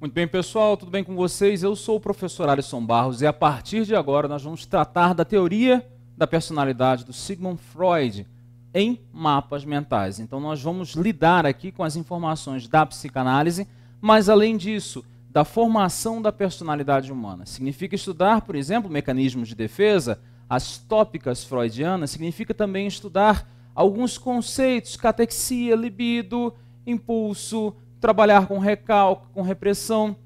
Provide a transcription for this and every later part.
Muito bem, pessoal, tudo bem com vocês? Eu sou o professor Alisson Barros e a partir de agora nós vamos tratar da teoria da personalidade do Sigmund Freud em mapas mentais. Então nós vamos lidar aqui com as informações da psicanálise, mas além disso, da formação da personalidade humana. Significa estudar, por exemplo, mecanismos de defesa, as tópicas freudianas, significa também estudar alguns conceitos, catexia, libido, impulso, trabalhar com recalque, com repressão,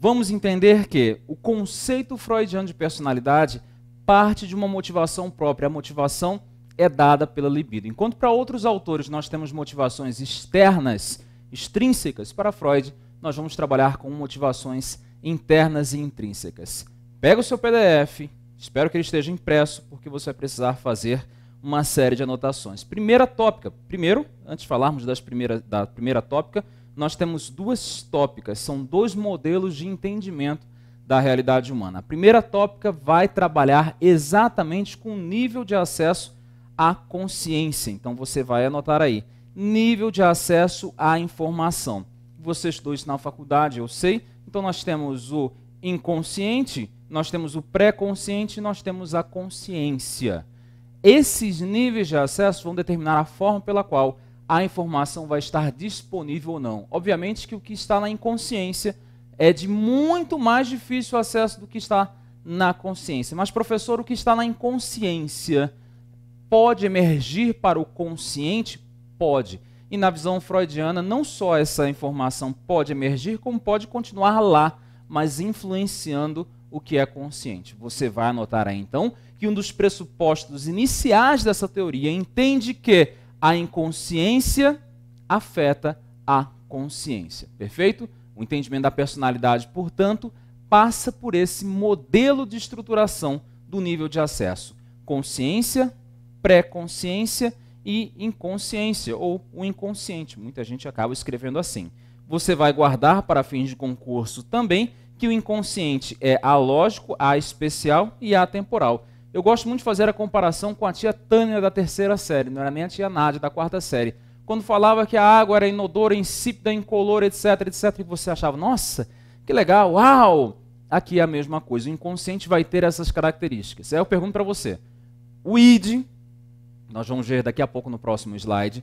vamos entender que o conceito freudiano de personalidade parte de uma motivação própria. A motivação é dada pela libido. Enquanto para outros autores nós temos motivações externas, extrínsecas, para Freud nós vamos trabalhar com motivações internas e intrínsecas. Pega o seu PDF, espero que ele esteja impresso, porque você vai precisar fazer uma série de anotações. Primeira tópica, primeiro, antes de falarmos das primeira, da primeira tópica, nós temos duas tópicas, são dois modelos de entendimento da realidade humana. A primeira tópica vai trabalhar exatamente com o nível de acesso à consciência. Então você vai anotar aí, nível de acesso à informação. Você estudou isso na faculdade, eu sei. Então nós temos o inconsciente, nós temos o pré-consciente e nós temos a consciência. Esses níveis de acesso vão determinar a forma pela qual a informação vai estar disponível ou não. Obviamente que o que está na inconsciência é de muito mais difícil acesso do que está na consciência. Mas, professor, o que está na inconsciência pode emergir para o consciente? Pode. E na visão freudiana, não só essa informação pode emergir, como pode continuar lá, mas influenciando o que é consciente. Você vai anotar aí então que um dos pressupostos iniciais dessa teoria entende que a inconsciência afeta a consciência. Perfeito? O entendimento da personalidade, portanto, passa por esse modelo de estruturação do nível de acesso: consciência, pré-consciência e inconsciência, ou o inconsciente. Muita gente acaba escrevendo assim. Você vai guardar para fins de concurso também que o inconsciente é alógico, a especial e atemporal. Eu gosto muito de fazer a comparação com a tia Tânia da terceira série, não era nem a tia Nádia da quarta série. Quando falava que a água era inodora, insípida, incolor, etc, etc, e você achava, nossa, que legal, uau! Aqui é a mesma coisa, o inconsciente vai ter essas características. Aí eu pergunto para você, o id, nós vamos ver daqui a pouco no próximo slide,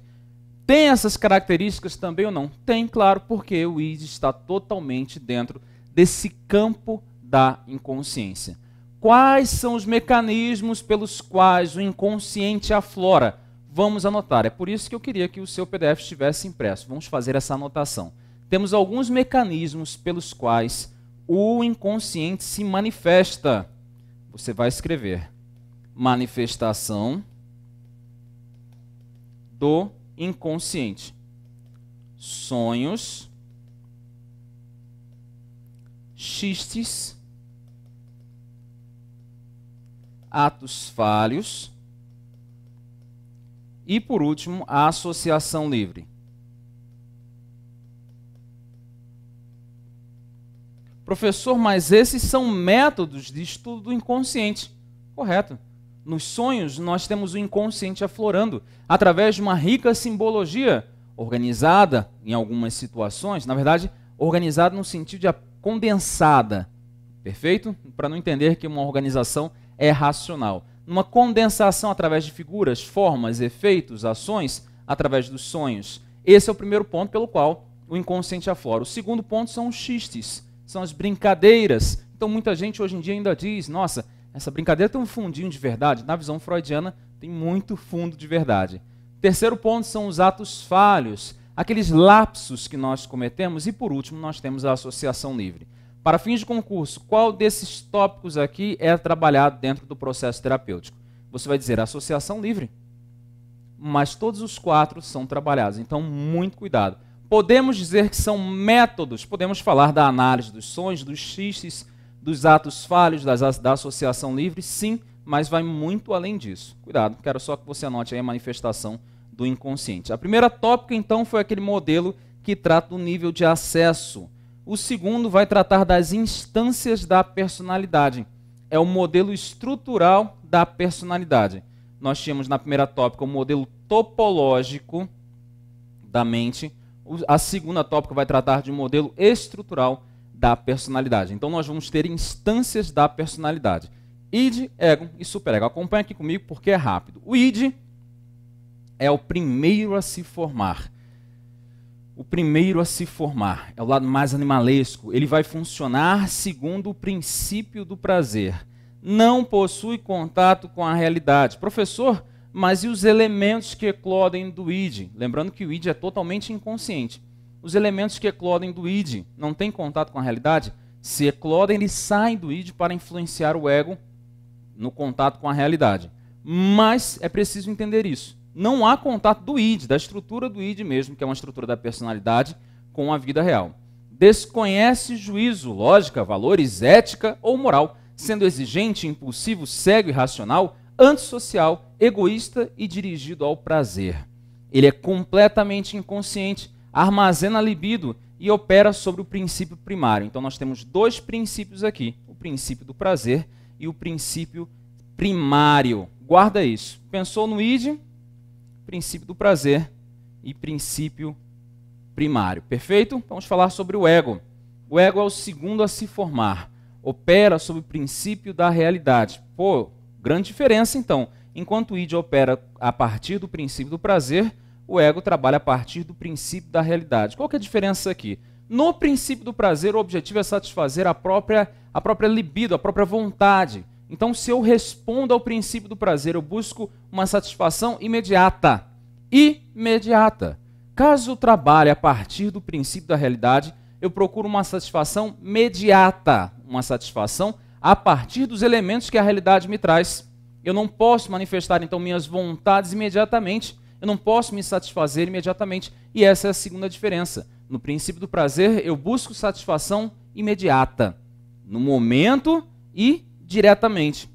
tem essas características também ou não? Tem, claro, porque o id está totalmente dentro desse campo da inconsciência. Quais são os mecanismos pelos quais o inconsciente aflora? Vamos anotar. É por isso que eu queria que o seu PDF estivesse impresso. Vamos fazer essa anotação. Temos alguns mecanismos pelos quais o inconsciente se manifesta. Você vai escrever manifestação do inconsciente. Sonhos, xistes, atos falhos e, por último, a associação livre. Professor, mas esses são métodos de estudo do inconsciente. Correto. Nos sonhos, nós temos o inconsciente aflorando através de uma rica simbologia organizada em algumas situações, na verdade, organizada no sentido de condensada. Perfeito? Para não entender que uma organização é racional. Numa condensação através de figuras, formas, efeitos, ações, através dos sonhos. Esse é o primeiro ponto pelo qual o inconsciente aflora. O segundo ponto são os xistes, são as brincadeiras. Então muita gente hoje em dia ainda diz, nossa, essa brincadeira tem um fundinho de verdade. Na visão freudiana, tem muito fundo de verdade. Terceiro ponto são os atos falhos, aqueles lapsos que nós cometemos. E por último, nós temos a associação livre. Para fins de concurso, qual desses tópicos aqui é trabalhado dentro do processo terapêutico? Você vai dizer associação livre. Mas todos os quatro são trabalhados, então muito cuidado. Podemos dizer que são métodos, podemos falar da análise dos sonhos, dos xistes, dos atos falhos, das, da associação livre, sim, mas vai muito além disso. Cuidado, quero só que você anote aí a manifestação do inconsciente. A primeira tópica, então, foi aquele modelo que trata do nível de acesso o segundo vai tratar das instâncias da personalidade. É o modelo estrutural da personalidade. Nós tínhamos na primeira tópica o modelo topológico da mente. A segunda tópica vai tratar de um modelo estrutural da personalidade. Então nós vamos ter instâncias da personalidade. Id, ego e superego. Acompanhe aqui comigo porque é rápido. O id é o primeiro a se formar o primeiro a se formar, é o lado mais animalesco. Ele vai funcionar segundo o princípio do prazer. Não possui contato com a realidade. Professor, mas e os elementos que eclodem do id? Lembrando que o id é totalmente inconsciente. Os elementos que eclodem do id não têm contato com a realidade? Se eclodem, eles saem do id para influenciar o ego no contato com a realidade. Mas é preciso entender isso não há contato do id, da estrutura do id mesmo, que é uma estrutura da personalidade, com a vida real. Desconhece juízo, lógica, valores, ética ou moral, sendo exigente, impulsivo, cego e racional, antissocial, egoísta e dirigido ao prazer. Ele é completamente inconsciente, armazena libido e opera sobre o princípio primário. Então nós temos dois princípios aqui: o princípio do prazer e o princípio primário. Guarda isso. Pensou no id, princípio do prazer e princípio primário. Perfeito? Vamos falar sobre o ego. O ego é o segundo a se formar. Opera sob o princípio da realidade. Pô, grande diferença então. Enquanto o id opera a partir do princípio do prazer, o ego trabalha a partir do princípio da realidade. Qual que é a diferença aqui? No princípio do prazer, o objetivo é satisfazer a própria, a própria libido, a própria vontade. Então, se eu respondo ao princípio do prazer, eu busco uma satisfação imediata. Imediata. Caso eu trabalhe a partir do princípio da realidade, eu procuro uma satisfação mediata, uma satisfação a partir dos elementos que a realidade me traz. Eu não posso manifestar então minhas vontades imediatamente, eu não posso me satisfazer imediatamente, e essa é a segunda diferença. No princípio do prazer, eu busco satisfação imediata, no momento e diretamente.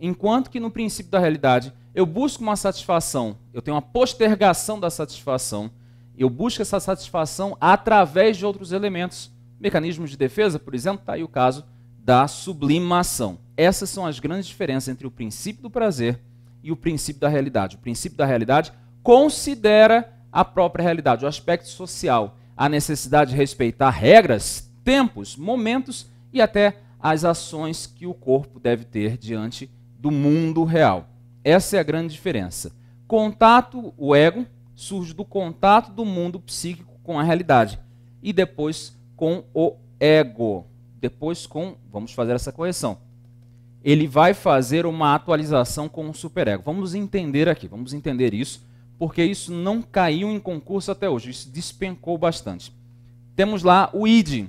Enquanto que no princípio da realidade eu busco uma satisfação, eu tenho uma postergação da satisfação, eu busco essa satisfação através de outros elementos. Mecanismos de defesa, por exemplo, está aí o caso da sublimação. Essas são as grandes diferenças entre o princípio do prazer e o princípio da realidade. O princípio da realidade considera a própria realidade, o aspecto social, a necessidade de respeitar regras, tempos, momentos e até as ações que o corpo deve ter diante do mundo real. Essa é a grande diferença. Contato, o ego, surge do contato do mundo psíquico com a realidade e depois com o ego. Depois com, vamos fazer essa correção. Ele vai fazer uma atualização com o superego. Vamos entender aqui, vamos entender isso, porque isso não caiu em concurso até hoje, isso despencou bastante. Temos lá o id.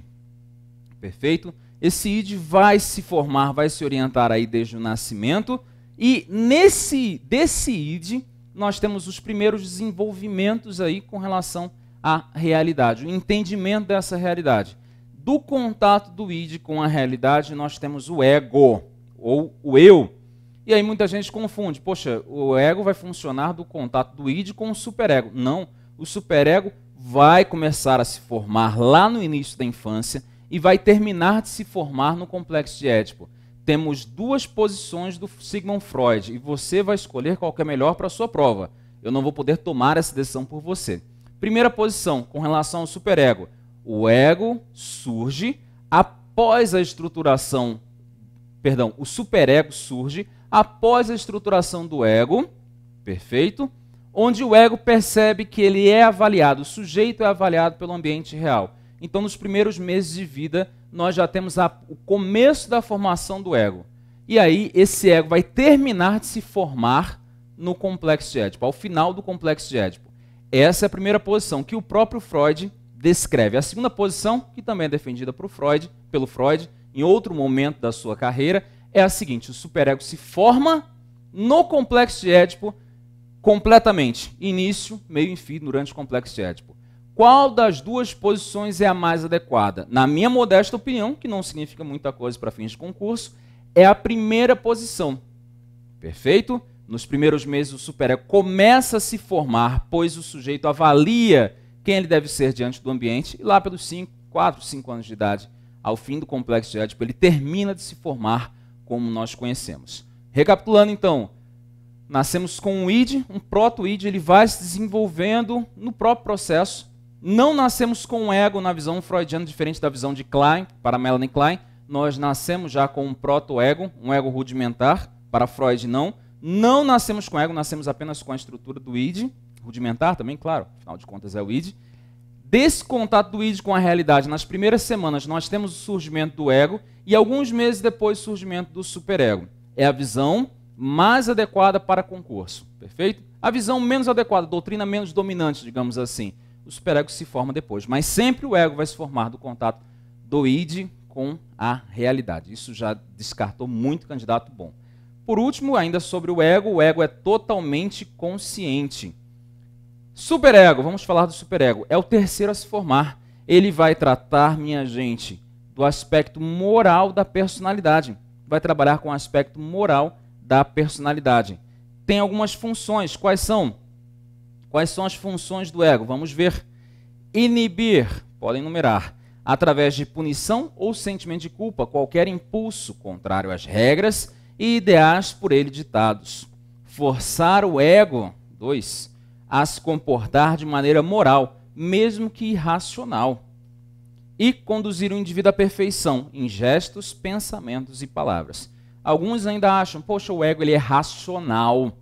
Perfeito? Esse id vai se formar, vai se orientar aí desde o nascimento. E nesse desse id nós temos os primeiros desenvolvimentos aí com relação à realidade, o entendimento dessa realidade. Do contato do id com a realidade, nós temos o ego ou o eu. E aí muita gente confunde, poxa, o ego vai funcionar do contato do id com o superego. Não, o superego vai começar a se formar lá no início da infância e vai terminar de se formar no complexo de Édipo. Temos duas posições do Sigmund Freud e você vai escolher qual é melhor para a sua prova. Eu não vou poder tomar essa decisão por você. Primeira posição, com relação ao superego. O ego surge após a estruturação, perdão, o superego surge após a estruturação do ego, perfeito? Onde o ego percebe que ele é avaliado, o sujeito é avaliado pelo ambiente real. Então, nos primeiros meses de vida, nós já temos a, o começo da formação do ego. E aí, esse ego vai terminar de se formar no complexo de Édipo, ao final do complexo de Édipo. Essa é a primeira posição que o próprio Freud descreve. A segunda posição, que também é defendida por Freud, pelo Freud, em outro momento da sua carreira, é a seguinte: o superego se forma no complexo de Édipo completamente, início, meio e fim durante o complexo de Édipo. Qual das duas posições é a mais adequada? Na minha modesta opinião, que não significa muita coisa para fins de concurso, é a primeira posição. Perfeito? Nos primeiros meses, o superego começa a se formar, pois o sujeito avalia quem ele deve ser diante do ambiente, e lá pelos 5, 4, 5 anos de idade, ao fim do complexo de ele termina de se formar como nós conhecemos. Recapitulando então, nascemos com um id, um proto-id, ele vai se desenvolvendo no próprio processo, não nascemos com um ego na visão freudiana, diferente da visão de Klein, para Melanie Klein. Nós nascemos já com um proto-ego, um ego rudimentar, para Freud não. Não nascemos com ego, nascemos apenas com a estrutura do id, rudimentar também, claro, afinal de contas é o id. Desse contato do id com a realidade, nas primeiras semanas nós temos o surgimento do ego e alguns meses depois o surgimento do superego. É a visão mais adequada para concurso, perfeito? A visão menos adequada, doutrina menos dominante, digamos assim o superego se forma depois. Mas sempre o ego vai se formar do contato do id com a realidade. Isso já descartou muito candidato bom. Por último, ainda sobre o ego, o ego é totalmente consciente. Superego, vamos falar do superego. É o terceiro a se formar. Ele vai tratar, minha gente, do aspecto moral da personalidade. Vai trabalhar com o aspecto moral da personalidade. Tem algumas funções. Quais são? Quais são as funções do ego? Vamos ver. Inibir, podem numerar, através de punição ou sentimento de culpa, qualquer impulso contrário às regras e ideais por ele ditados. Forçar o ego, dois a se comportar de maneira moral, mesmo que irracional. E conduzir o indivíduo à perfeição em gestos, pensamentos e palavras. Alguns ainda acham, poxa, o ego ele é racional.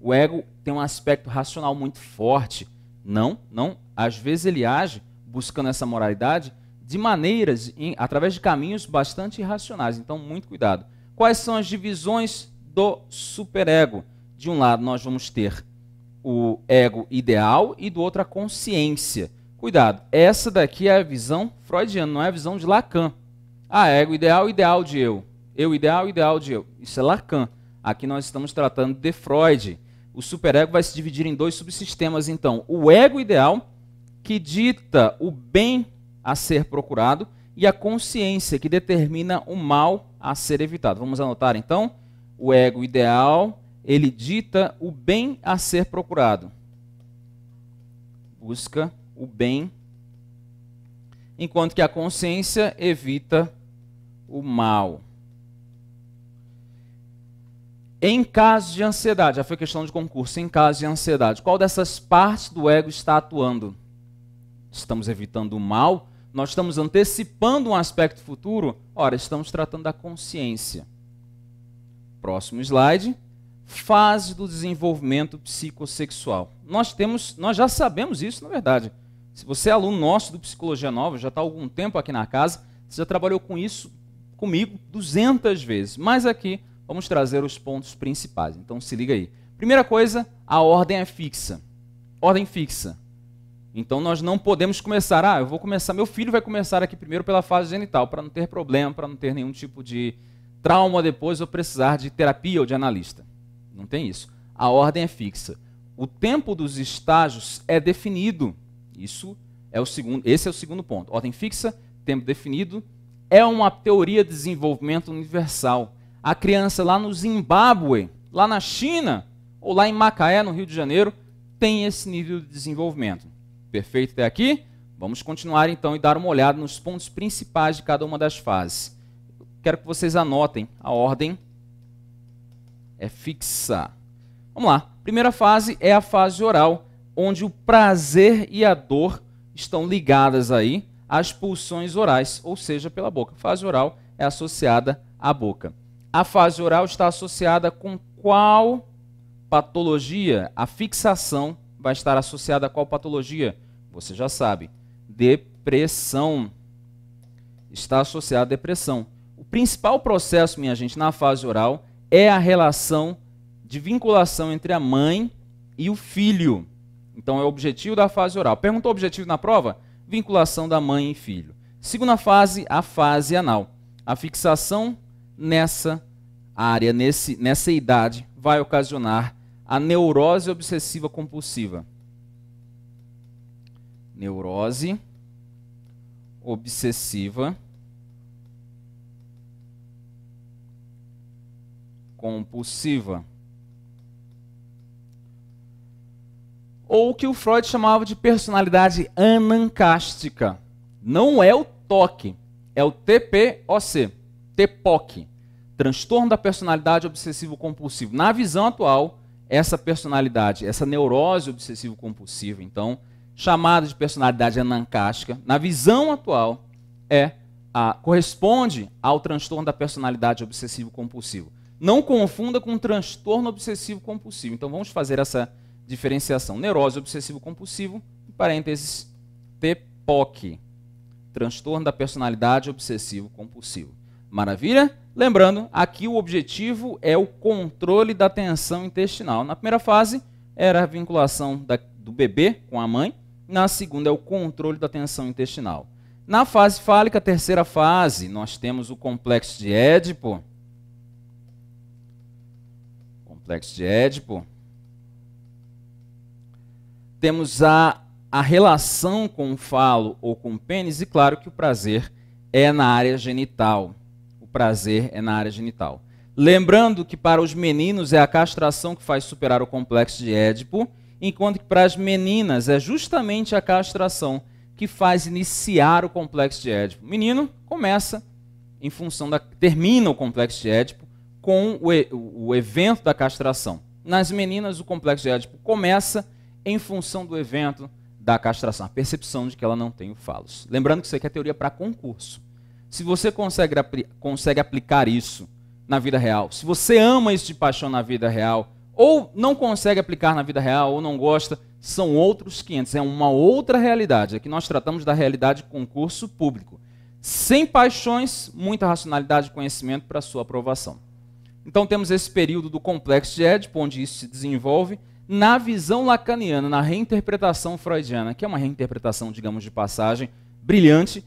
O ego tem um aspecto racional muito forte. Não, não. Às vezes ele age buscando essa moralidade de maneiras, em, através de caminhos bastante irracionais. Então, muito cuidado. Quais são as divisões do superego? De um lado, nós vamos ter o ego ideal e do outro a consciência. Cuidado, essa daqui é a visão freudiana, não é a visão de Lacan. Ah, ego ideal, ideal de eu. Eu ideal, ideal de eu. Isso é Lacan. Aqui nós estamos tratando de Freud. O superego vai se dividir em dois subsistemas, então. O ego ideal, que dita o bem a ser procurado, e a consciência, que determina o mal a ser evitado. Vamos anotar, então? O ego ideal, ele dita o bem a ser procurado. Busca o bem, enquanto que a consciência evita o mal. Em caso de ansiedade, já foi questão de concurso, em caso de ansiedade, qual dessas partes do ego está atuando? Estamos evitando o mal? Nós estamos antecipando um aspecto futuro? Ora, estamos tratando da consciência. Próximo slide. Fase do desenvolvimento psicossexual. Nós temos, nós já sabemos isso, na verdade. Se você é aluno nosso do Psicologia Nova, já está há algum tempo aqui na casa, você já trabalhou com isso comigo 200 vezes. Mas aqui Vamos trazer os pontos principais. Então se liga aí. Primeira coisa, a ordem é fixa. Ordem fixa. Então nós não podemos começar, ah, eu vou começar, meu filho vai começar aqui primeiro pela fase genital, para não ter problema, para não ter nenhum tipo de trauma depois ou precisar de terapia ou de analista. Não tem isso. A ordem é fixa. O tempo dos estágios é definido. Isso é o segundo, esse é o segundo ponto. Ordem fixa, tempo definido, é uma teoria de desenvolvimento universal a criança lá no Zimbábue, lá na China, ou lá em Macaé, no Rio de Janeiro, tem esse nível de desenvolvimento. Perfeito até aqui? Vamos continuar então e dar uma olhada nos pontos principais de cada uma das fases. Quero que vocês anotem, a ordem é fixa. Vamos lá. Primeira fase é a fase oral, onde o prazer e a dor estão ligadas aí às pulsões orais, ou seja, pela boca. A fase oral é associada à boca a fase oral está associada com qual patologia? A fixação vai estar associada a qual patologia? Você já sabe. Depressão. Está associada à depressão. O principal processo, minha gente, na fase oral é a relação de vinculação entre a mãe e o filho. Então é o objetivo da fase oral. Perguntou o objetivo na prova? Vinculação da mãe e filho. Segunda fase, a fase anal. A fixação nessa área nesse, nessa idade vai ocasionar a neurose obsessiva compulsiva. Neurose obsessiva compulsiva. Ou o que o Freud chamava de personalidade anancástica. Não é o TOC, é o TPOC, TPOC transtorno da personalidade obsessivo-compulsivo. Na visão atual, essa personalidade, essa neurose obsessivo-compulsiva, então, chamada de personalidade anancástica, na visão atual, é a, corresponde ao transtorno da personalidade obsessivo-compulsivo. Não confunda com transtorno obsessivo-compulsivo. Então, vamos fazer essa diferenciação. Neurose obsessivo-compulsivo, parênteses, TPOC. Transtorno da personalidade obsessivo-compulsivo. Maravilha? Lembrando, aqui o objetivo é o controle da tensão intestinal. Na primeira fase era a vinculação da, do bebê com a mãe, na segunda é o controle da tensão intestinal. Na fase fálica, terceira fase, nós temos o complexo de Édipo. Complexo de Édipo. Temos a, a relação com o falo ou com o pênis, e claro que o prazer é na área genital prazer é na área genital. Lembrando que para os meninos é a castração que faz superar o complexo de Édipo, enquanto que para as meninas é justamente a castração que faz iniciar o complexo de Édipo. O menino começa em função da termina o complexo de Édipo com o, o evento da castração. Nas meninas o complexo de Édipo começa em função do evento da castração, a percepção de que ela não tem o falos. Lembrando que isso aqui é teoria para concurso se você consegue, consegue aplicar isso na vida real, se você ama isso de paixão na vida real, ou não consegue aplicar na vida real, ou não gosta, são outros 500, é uma outra realidade. Aqui nós tratamos da realidade concurso público. Sem paixões, muita racionalidade e conhecimento para sua aprovação. Então temos esse período do complexo de Édipo, onde isso se desenvolve, na visão lacaniana, na reinterpretação freudiana, que é uma reinterpretação, digamos, de passagem brilhante,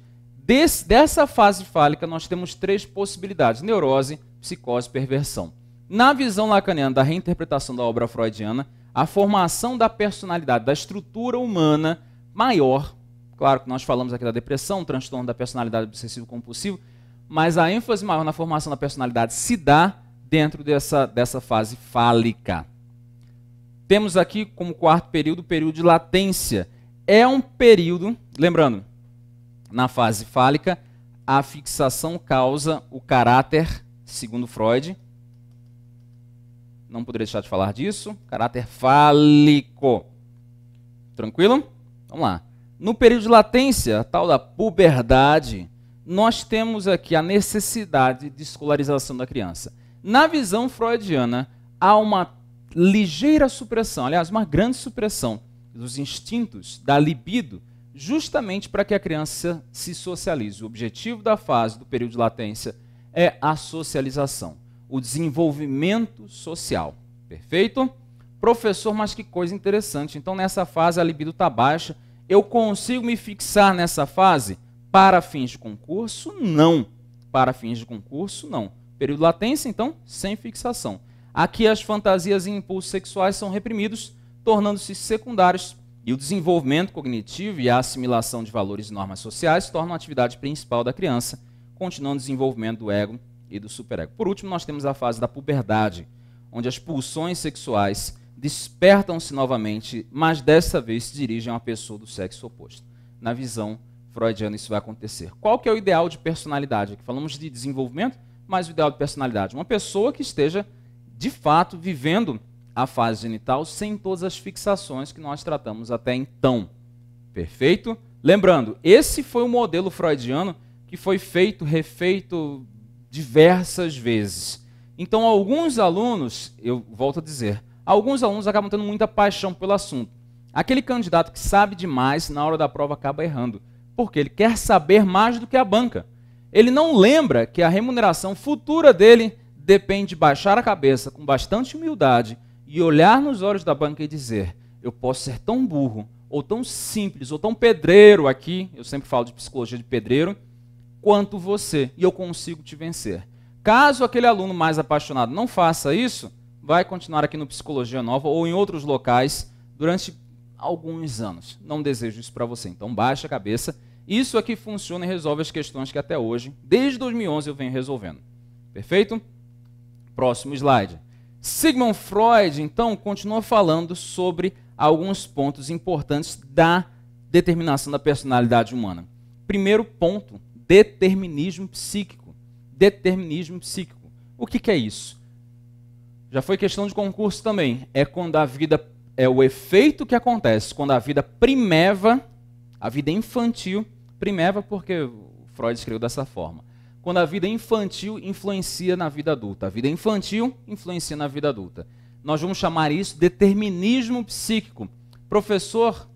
Des, dessa fase fálica, nós temos três possibilidades: neurose, psicose perversão. Na visão lacaniana da reinterpretação da obra freudiana, a formação da personalidade, da estrutura humana maior, claro que nós falamos aqui da depressão, transtorno da personalidade obsessivo-compulsivo, mas a ênfase maior na formação da personalidade se dá dentro dessa, dessa fase fálica. Temos aqui como quarto período o período de latência. É um período, lembrando, na fase fálica, a fixação causa o caráter, segundo Freud, não poderia deixar de falar disso, caráter fálico. Tranquilo? Vamos lá. No período de latência, tal da puberdade, nós temos aqui a necessidade de escolarização da criança. Na visão freudiana, há uma ligeira supressão, aliás, uma grande supressão dos instintos, da libido, justamente para que a criança se socialize. O objetivo da fase do período de latência é a socialização, o desenvolvimento social. Perfeito? Professor, mas que coisa interessante. Então, nessa fase, a libido está baixa. Eu consigo me fixar nessa fase para fins de concurso? Não. Para fins de concurso, não. Período de latência, então, sem fixação. Aqui, as fantasias e impulsos sexuais são reprimidos, tornando-se secundários e o desenvolvimento cognitivo e a assimilação de valores e normas sociais tornam a atividade principal da criança, continuando o desenvolvimento do ego e do superego. Por último, nós temos a fase da puberdade, onde as pulsões sexuais despertam-se novamente, mas dessa vez se dirigem a uma pessoa do sexo oposto. Na visão freudiana, isso vai acontecer. Qual que é o ideal de personalidade? Aqui falamos de desenvolvimento, mas o ideal de personalidade. Uma pessoa que esteja, de fato, vivendo a fase genital sem todas as fixações que nós tratamos até então. Perfeito? Lembrando, esse foi o modelo freudiano que foi feito, refeito diversas vezes. Então, alguns alunos, eu volto a dizer, alguns alunos acabam tendo muita paixão pelo assunto. Aquele candidato que sabe demais, na hora da prova acaba errando, porque ele quer saber mais do que a banca. Ele não lembra que a remuneração futura dele depende de baixar a cabeça com bastante humildade e olhar nos olhos da banca e dizer: eu posso ser tão burro, ou tão simples, ou tão pedreiro aqui, eu sempre falo de psicologia de pedreiro, quanto você, e eu consigo te vencer. Caso aquele aluno mais apaixonado não faça isso, vai continuar aqui no Psicologia Nova ou em outros locais durante alguns anos. Não desejo isso para você, então baixa a cabeça. Isso aqui funciona e resolve as questões que até hoje, desde 2011, eu venho resolvendo. Perfeito? Próximo slide. Sigmund Freud, então, continua falando sobre alguns pontos importantes da determinação da personalidade humana. Primeiro ponto, determinismo psíquico. Determinismo psíquico. O que, que é isso? Já foi questão de concurso também. É quando a vida é o efeito que acontece quando a vida primeva, a vida infantil primeva porque Freud escreveu dessa forma quando a vida infantil influencia na vida adulta. A vida infantil influencia na vida adulta. Nós vamos chamar isso de determinismo psíquico. Professor,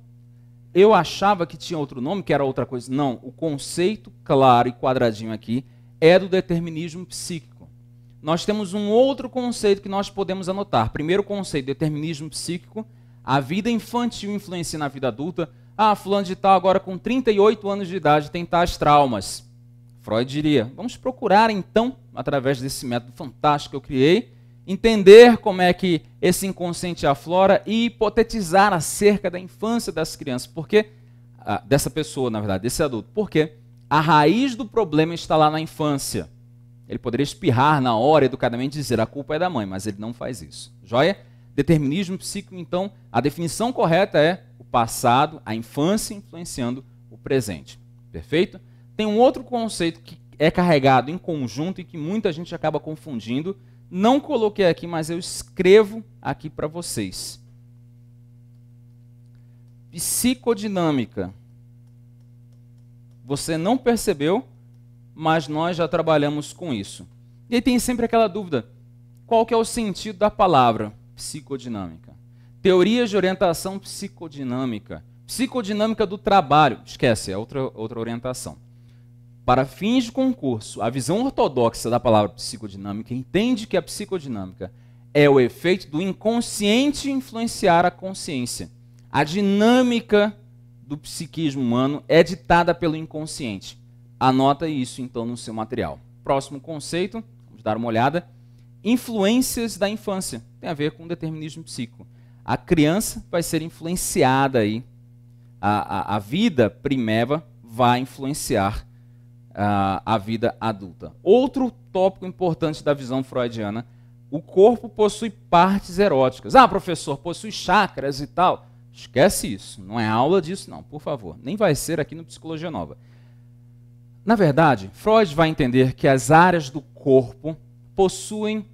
eu achava que tinha outro nome, que era outra coisa. Não, o conceito claro e quadradinho aqui é do determinismo psíquico. Nós temos um outro conceito que nós podemos anotar. Primeiro conceito, determinismo psíquico. A vida infantil influencia na vida adulta. Ah, fulano de tal agora com 38 anos de idade tem tais traumas Freud diria: vamos procurar então, através desse método fantástico que eu criei, entender como é que esse inconsciente aflora e hipotetizar acerca da infância das crianças, porque ah, dessa pessoa, na verdade, desse adulto, porque a raiz do problema está lá na infância. Ele poderia espirrar na hora, educadamente dizer a culpa é da mãe, mas ele não faz isso. Joia? Determinismo psíquico, então, a definição correta é o passado, a infância influenciando o presente. Perfeito? Tem um outro conceito que é carregado em conjunto e que muita gente acaba confundindo. Não coloquei aqui, mas eu escrevo aqui para vocês. Psicodinâmica. Você não percebeu, mas nós já trabalhamos com isso. E aí tem sempre aquela dúvida: qual que é o sentido da palavra psicodinâmica? Teorias de orientação psicodinâmica. Psicodinâmica do trabalho. Esquece, é outra, outra orientação para fins de concurso, a visão ortodoxa da palavra psicodinâmica entende que a psicodinâmica é o efeito do inconsciente influenciar a consciência. A dinâmica do psiquismo humano é ditada pelo inconsciente. Anota isso então no seu material. Próximo conceito, vamos dar uma olhada. Influências da infância. Tem a ver com determinismo psíquico. A criança vai ser influenciada aí. A, a, a vida primeva vai influenciar uh, a vida adulta. Outro tópico importante da visão freudiana: o corpo possui partes eróticas. Ah, professor, possui chakras e tal. Esquece isso. Não é aula disso, não, por favor. Nem vai ser aqui no Psicologia Nova. Na verdade, Freud vai entender que as áreas do corpo possuem,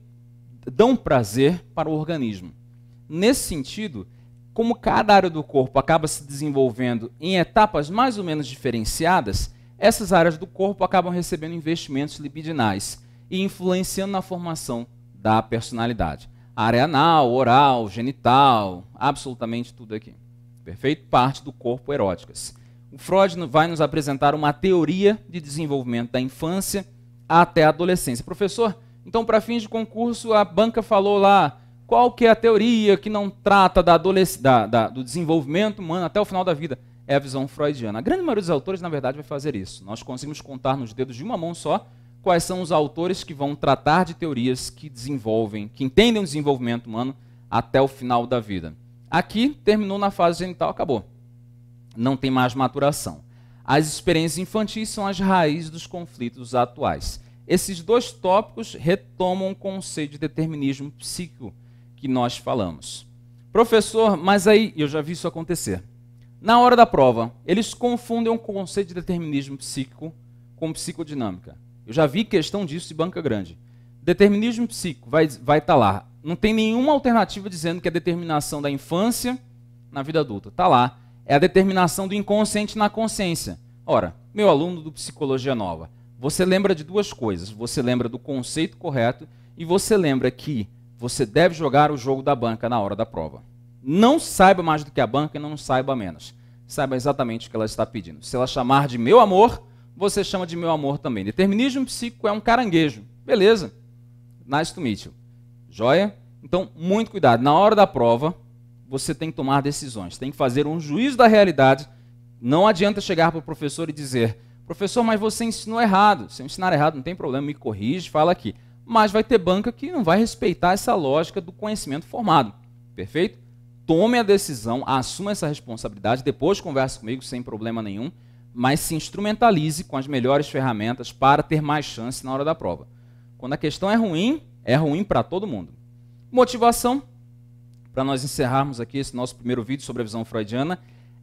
dão prazer para o organismo. Nesse sentido, como cada área do corpo acaba se desenvolvendo em etapas mais ou menos diferenciadas, essas áreas do corpo acabam recebendo investimentos libidinais e influenciando na formação da personalidade. área anal, oral, genital, absolutamente tudo aqui. Perfeito? Parte do corpo eróticas. O Freud vai nos apresentar uma teoria de desenvolvimento da infância até a adolescência. Professor, então para fins de concurso a banca falou lá qual que é a teoria que não trata da da, da, do desenvolvimento humano até o final da vida é a visão freudiana. A grande maioria dos autores, na verdade, vai fazer isso. Nós conseguimos contar nos dedos de uma mão só quais são os autores que vão tratar de teorias que desenvolvem, que entendem o desenvolvimento humano até o final da vida. Aqui terminou na fase genital, acabou. Não tem mais maturação. As experiências infantis são as raízes dos conflitos atuais. Esses dois tópicos retomam o conceito de determinismo psíquico que nós falamos. Professor, mas aí eu já vi isso acontecer. Na hora da prova, eles confundem o um conceito de determinismo psíquico com psicodinâmica. Eu já vi questão disso de banca grande. Determinismo psíquico vai estar vai tá lá. Não tem nenhuma alternativa dizendo que é determinação da infância na vida adulta. Está lá. É a determinação do inconsciente na consciência. Ora, meu aluno do Psicologia Nova, você lembra de duas coisas. Você lembra do conceito correto e você lembra que você deve jogar o jogo da banca na hora da prova. Não saiba mais do que a banca e não saiba menos. Saiba exatamente o que ela está pedindo. Se ela chamar de meu amor, você chama de meu amor também. Determinismo psíquico é um caranguejo. Beleza. Nice to meet you. Joia? Então, muito cuidado. Na hora da prova, você tem que tomar decisões. Tem que fazer um juízo da realidade. Não adianta chegar para o professor e dizer: professor, mas você ensinou errado. Se eu ensinar errado, não tem problema, me corrige, fala aqui. Mas vai ter banca que não vai respeitar essa lógica do conhecimento formado. Perfeito? tome a decisão, assuma essa responsabilidade, depois converse comigo sem problema nenhum, mas se instrumentalize com as melhores ferramentas para ter mais chance na hora da prova. Quando a questão é ruim, é ruim para todo mundo. Motivação, para nós encerrarmos aqui esse nosso primeiro vídeo sobre a visão freudiana,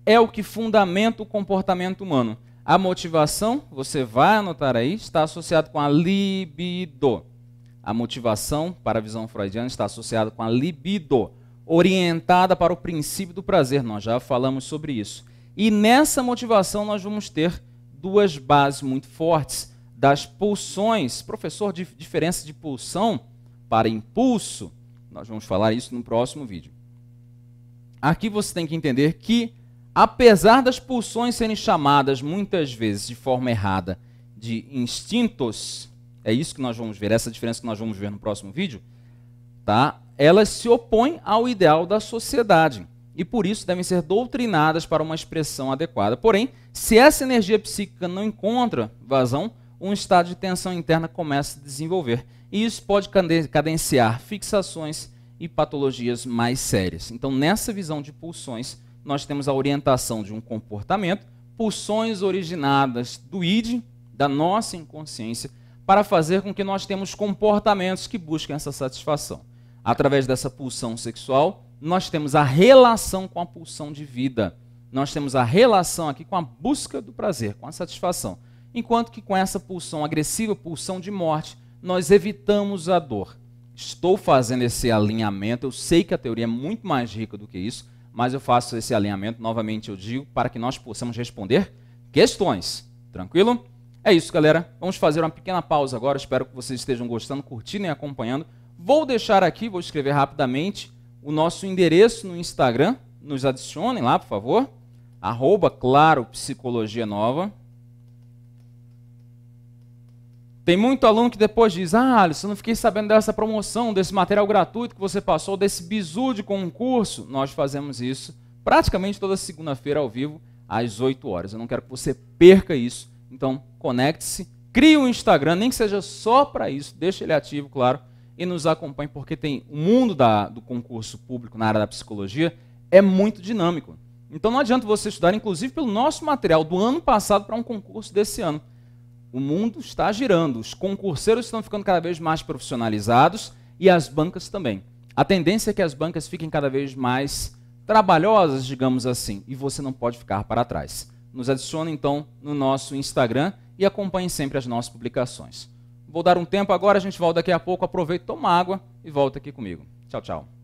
é o que fundamenta o comportamento humano. A motivação, você vai anotar aí, está associado com a libido. A motivação, para a visão freudiana, está associada com a libido orientada para o princípio do prazer. Nós já falamos sobre isso. E nessa motivação nós vamos ter duas bases muito fortes das pulsões. Professor, de diferença de pulsão para impulso, nós vamos falar isso no próximo vídeo. Aqui você tem que entender que, apesar das pulsões serem chamadas muitas vezes de forma errada de instintos, é isso que nós vamos ver, essa diferença que nós vamos ver no próximo vídeo tá? Elas se opõem ao ideal da sociedade e por isso devem ser doutrinadas para uma expressão adequada. Porém, se essa energia psíquica não encontra vazão, um estado de tensão interna começa a desenvolver. E isso pode cadenciar fixações e patologias mais sérias. Então, nessa visão de pulsões, nós temos a orientação de um comportamento, pulsões originadas do id, da nossa inconsciência, para fazer com que nós temos comportamentos que busquem essa satisfação. Através dessa pulsão sexual, nós temos a relação com a pulsão de vida. Nós temos a relação aqui com a busca do prazer, com a satisfação. Enquanto que com essa pulsão agressiva, pulsão de morte, nós evitamos a dor. Estou fazendo esse alinhamento, eu sei que a teoria é muito mais rica do que isso, mas eu faço esse alinhamento, novamente eu digo, para que nós possamos responder questões. Tranquilo? É isso, galera. Vamos fazer uma pequena pausa agora. Espero que vocês estejam gostando, curtindo e acompanhando. Vou deixar aqui, vou escrever rapidamente, o nosso endereço no Instagram. Nos adicionem lá, por favor. Arroba, claro, Psicologia Nova. Tem muito aluno que depois diz, ah, Alisson, não fiquei sabendo dessa promoção, desse material gratuito que você passou, desse bizu de concurso. Nós fazemos isso praticamente toda segunda-feira ao vivo, às 8 horas. Eu não quero que você perca isso. Então, conecte-se, crie um Instagram, nem que seja só para isso, deixe ele ativo, claro e nos acompanhe, porque tem o mundo da, do concurso público na área da psicologia é muito dinâmico. Então não adianta você estudar, inclusive, pelo nosso material do ano passado para um concurso desse ano. O mundo está girando, os concurseiros estão ficando cada vez mais profissionalizados e as bancas também. A tendência é que as bancas fiquem cada vez mais trabalhosas, digamos assim, e você não pode ficar para trás. Nos adicione então no nosso Instagram e acompanhe sempre as nossas publicações. Vou dar um tempo agora, a gente volta daqui a pouco. Aproveita, toma água e volta aqui comigo. Tchau, tchau.